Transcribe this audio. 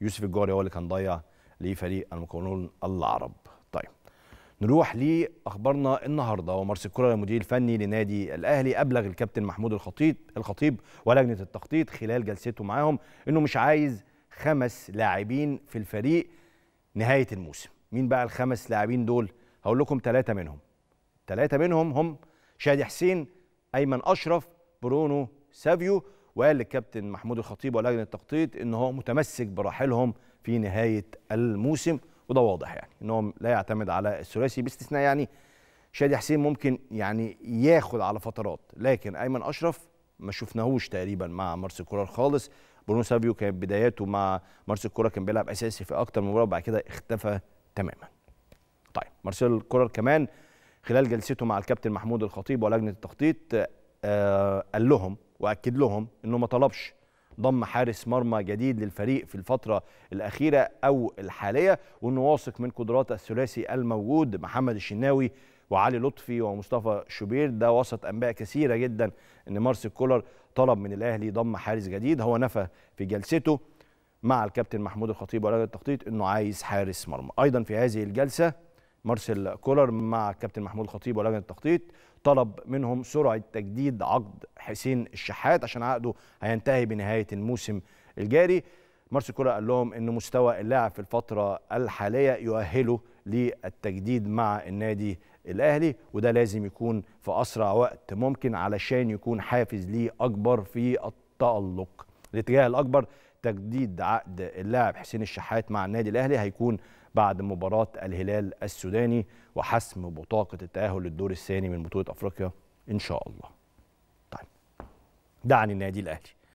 يوسف الجاري هو اللي كان ضيع لفريق المقاولون العرب طيب نروح لاخبارنا النهارده ومارس الكره المدير الفني لنادي الاهلي ابلغ الكابتن محمود الخطيب الخطيب ولجنه التخطيط خلال جلسته معاهم انه مش عايز خمس لاعبين في الفريق نهايه الموسم مين بقى الخمس لاعبين دول هقول لكم ثلاثه منهم ثلاثه منهم هم شادي حسين ايمن اشرف برونو سافيو وقال للكابتن محمود الخطيب ولجنه التخطيط ان هو متمسك براحلهم في نهايه الموسم وده واضح يعني ان هو لا يعتمد على الثلاثي باستثناء يعني شادي حسين ممكن يعني ياخد على فترات لكن ايمن اشرف ما شفناهوش تقريبا مع مارس كولر خالص برونو سافيو كانت بداياته مع مارس كولر كان بيلعب اساسي في اكتر من مباراه وبعد كده اختفى تماما طيب مارسيل كولر كمان خلال جلسته مع الكابتن محمود الخطيب ولجنه التخطيط آه، قال لهم واكد لهم انه ما طلبش ضم حارس مرمى جديد للفريق في الفتره الاخيره او الحاليه وانه واثق من قدرات الثلاثي الموجود محمد الشناوي وعلي لطفي ومصطفى شوبير ده وسط انباء كثيره جدا ان مارسيل كولر طلب من الاهلي ضم حارس جديد هو نفى في جلسته مع الكابتن محمود الخطيب ولجنه التخطيط انه عايز حارس مرمى ايضا في هذه الجلسه مارسيل كولر مع كابتن محمود الخطيب ولجنه التخطيط طلب منهم سرعه تجديد عقد حسين الشحات عشان عقده هينتهي بنهايه الموسم الجاري مارسيل كولر قال لهم ان مستوى اللاعب في الفتره الحاليه يؤهله للتجديد مع النادي الاهلي وده لازم يكون في اسرع وقت ممكن علشان يكون حافز ليه اكبر في التالق الاتجاه الاكبر تجديد عقد اللاعب حسين الشحات مع النادي الاهلي هيكون بعد مباراه الهلال السوداني وحسم بطاقه التاهل للدور الثاني من بطوله افريقيا ان شاء الله. طيب ده عن النادي الاهلي.